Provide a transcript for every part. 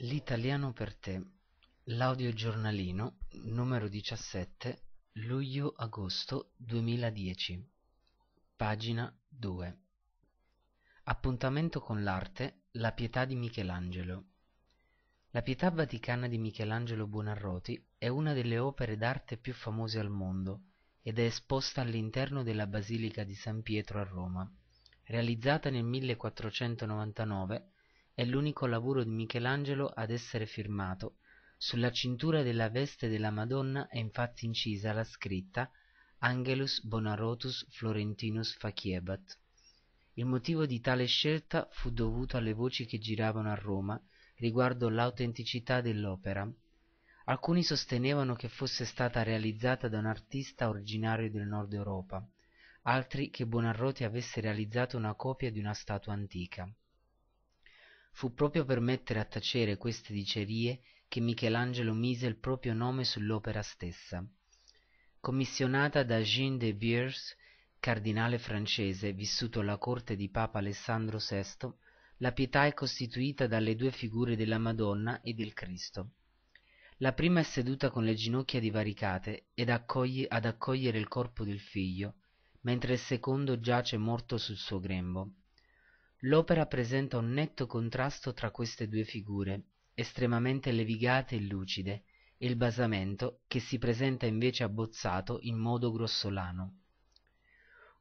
L'italiano per te, l'audiogiornalino, numero 17, luglio-agosto 2010, pagina 2. Appuntamento con l'arte, la pietà di Michelangelo. La pietà vaticana di Michelangelo Buonarroti è una delle opere d'arte più famose al mondo ed è esposta all'interno della Basilica di San Pietro a Roma. Realizzata nel 1499, è l'unico lavoro di Michelangelo ad essere firmato. Sulla cintura della veste della Madonna è infatti incisa la scritta Angelus Bonarotus Florentinus Faciebat. Il motivo di tale scelta fu dovuto alle voci che giravano a Roma riguardo l'autenticità dell'opera. Alcuni sostenevano che fosse stata realizzata da un artista originario del nord Europa, altri che Bonarroti avesse realizzato una copia di una statua antica fu proprio per mettere a tacere queste dicerie che michelangelo mise il proprio nome sull'opera stessa commissionata da jean de viers cardinale francese vissuto alla corte di papa alessandro VI, la pietà è costituita dalle due figure della madonna e del cristo la prima è seduta con le ginocchia divaricate ed accoglie ad accogliere il corpo del figlio mentre il secondo giace morto sul suo grembo l'opera presenta un netto contrasto tra queste due figure estremamente levigate e lucide e il basamento che si presenta invece abbozzato in modo grossolano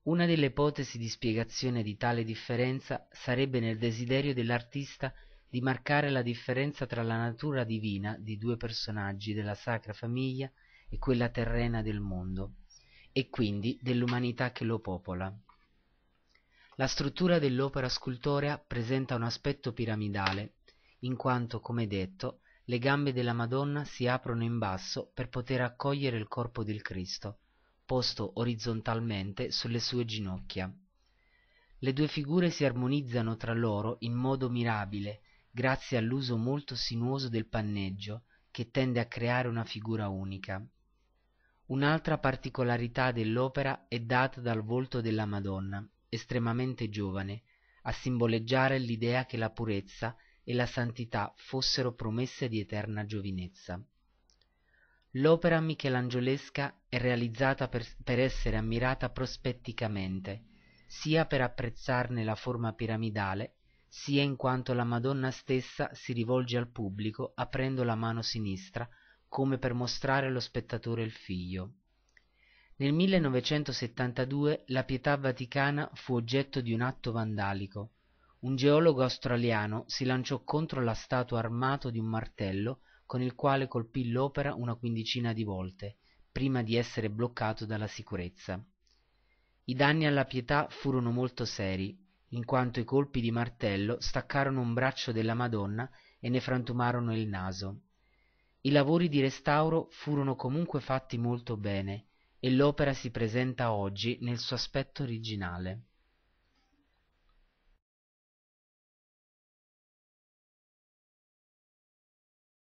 una delle ipotesi di spiegazione di tale differenza sarebbe nel desiderio dell'artista di marcare la differenza tra la natura divina di due personaggi della sacra famiglia e quella terrena del mondo e quindi dell'umanità che lo popola la struttura dell'opera scultorea presenta un aspetto piramidale, in quanto, come detto, le gambe della Madonna si aprono in basso per poter accogliere il corpo del Cristo, posto orizzontalmente sulle sue ginocchia. Le due figure si armonizzano tra loro in modo mirabile, grazie all'uso molto sinuoso del panneggio, che tende a creare una figura unica. Un'altra particolarità dell'opera è data dal volto della Madonna estremamente giovane a simboleggiare l'idea che la purezza e la santità fossero promesse di eterna giovinezza l'opera michelangiolesca è realizzata per, per essere ammirata prospetticamente sia per apprezzarne la forma piramidale sia in quanto la Madonna stessa si rivolge al pubblico aprendo la mano sinistra come per mostrare allo spettatore il figlio nel millenovecentosettantadue la Pietà Vaticana fu oggetto di un atto vandalico. Un geologo australiano si lanciò contro la statua armato di un martello con il quale colpì l'opera una quindicina di volte, prima di essere bloccato dalla sicurezza. I danni alla Pietà furono molto seri, in quanto i colpi di martello staccarono un braccio della Madonna e ne frantumarono il naso. I lavori di restauro furono comunque fatti molto bene e l'opera si presenta oggi nel suo aspetto originale